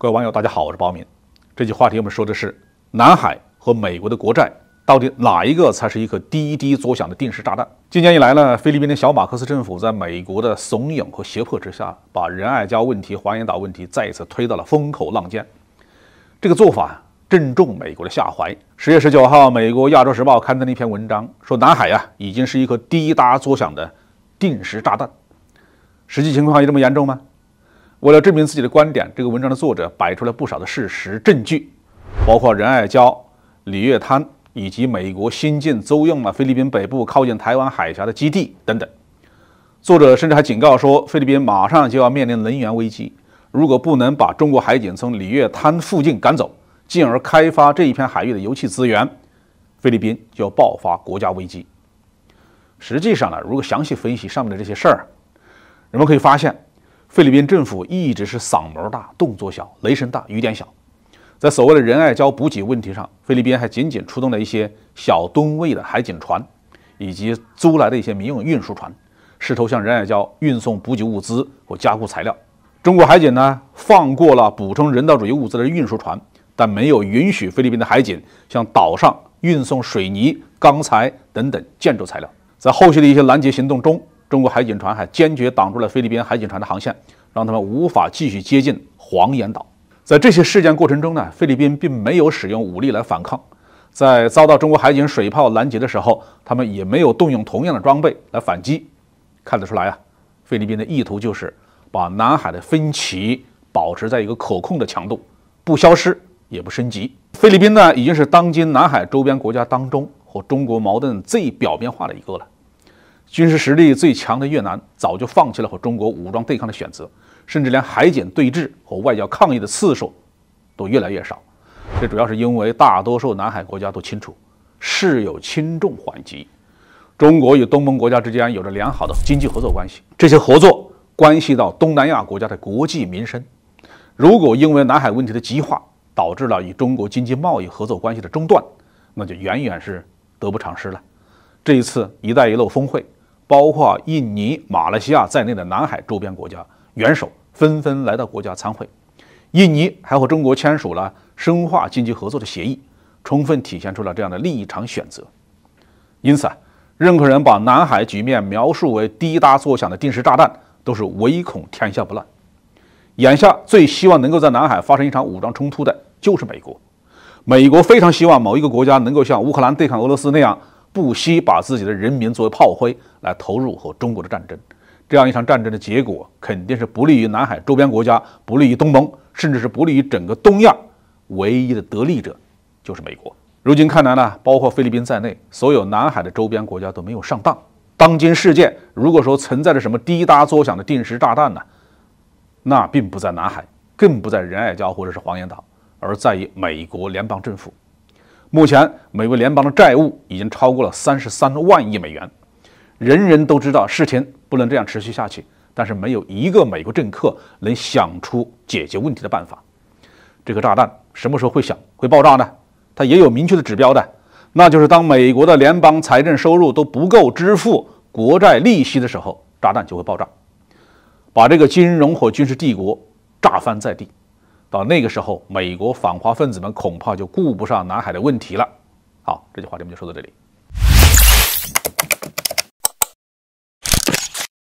各位网友，大家好，我是包敏。这期话题我们说的是南海和美国的国债，到底哪一个才是一颗滴滴作响的定时炸弹？今年以来呢，菲律宾的小马克思政府在美国的怂恿和胁迫之下，把仁爱礁问题、黄岩岛问题再一次推到了风口浪尖。这个做法正中美国的下怀。十月十九号，美国《亚洲时报》刊登了一篇文章，说南海呀，已经是一颗滴答作响的定时炸弹。实际情况有这么严重吗？为了证明自己的观点，这个文章的作者摆出了不少的事实证据，包括仁爱礁、里约滩以及美国新建租用了菲律宾北部靠近台湾海峡的基地等等。作者甚至还警告说，菲律宾马上就要面临能源危机，如果不能把中国海警从里约滩附近赶走，进而开发这一片海域的油气资源，菲律宾就要爆发国家危机。实际上呢，如果详细分析上面的这些事儿，人们可以发现。菲律宾政府一直是嗓门大，动作小，雷声大雨点小。在所谓的仁爱礁补给问题上，菲律宾还仅仅出动了一些小吨位的海警船，以及租来的一些民用运输船，试图向仁爱礁运送补给物资或加固材料。中国海警呢，放过了补充人道主义物资的运输船，但没有允许菲律宾的海警向岛上运送水泥、钢材等等建筑材料。在后续的一些拦截行动中。中国海警船还坚决挡住了菲律宾海警船的航线，让他们无法继续接近黄岩岛。在这些事件过程中呢，菲律宾并没有使用武力来反抗，在遭到中国海警水炮拦截的时候，他们也没有动用同样的装备来反击。看得出来啊，菲律宾的意图就是把南海的分歧保持在一个可控的强度，不消失也不升级。菲律宾呢，已经是当今南海周边国家当中和中国矛盾最表面化的一个了。军事实力最强的越南早就放弃了和中国武装对抗的选择，甚至连海警对峙和外交抗议的次数都越来越少。这主要是因为大多数南海国家都清楚，事有轻重缓急。中国与东盟国家之间有着良好的经济合作关系，这些合作关系到东南亚国家的国计民生。如果因为南海问题的激化，导致了与中国经济贸易合作关系的中断，那就远远是得不偿失了。这一次“一带一路”峰会。包括印尼、马来西亚在内的南海周边国家元首纷纷来到国家参会。印尼还和中国签署了深化经济合作的协议，充分体现出了这样的立场选择。因此，任何人把南海局面描述为滴答作响的定时炸弹，都是唯恐天下不乱。眼下最希望能够在南海发生一场武装冲突的就是美国。美国非常希望某一个国家能够像乌克兰对抗俄罗斯那样。不惜把自己的人民作为炮灰来投入和中国的战争，这样一场战争的结果肯定是不利于南海周边国家，不利于东盟，甚至是不利于整个东亚。唯一的得利者就是美国。如今看来呢，包括菲律宾在内，所有南海的周边国家都没有上当。当今世界，如果说存在着什么滴答作响的定时炸弹呢，那并不在南海，更不在仁爱礁或者是黄岩岛，而在于美国联邦政府。目前，美国联邦的债务已经超过了三十三万亿美元，人人都知道事情不能这样持续下去，但是没有一个美国政客能想出解决问题的办法。这个炸弹什么时候会响、会爆炸呢？它也有明确的指标的，那就是当美国的联邦财政收入都不够支付国债利息的时候，炸弹就会爆炸，把这个金融和军事帝国炸翻在地。到那个时候，美国反华分子们恐怕就顾不上南海的问题了。好，这句话咱们就说到这里。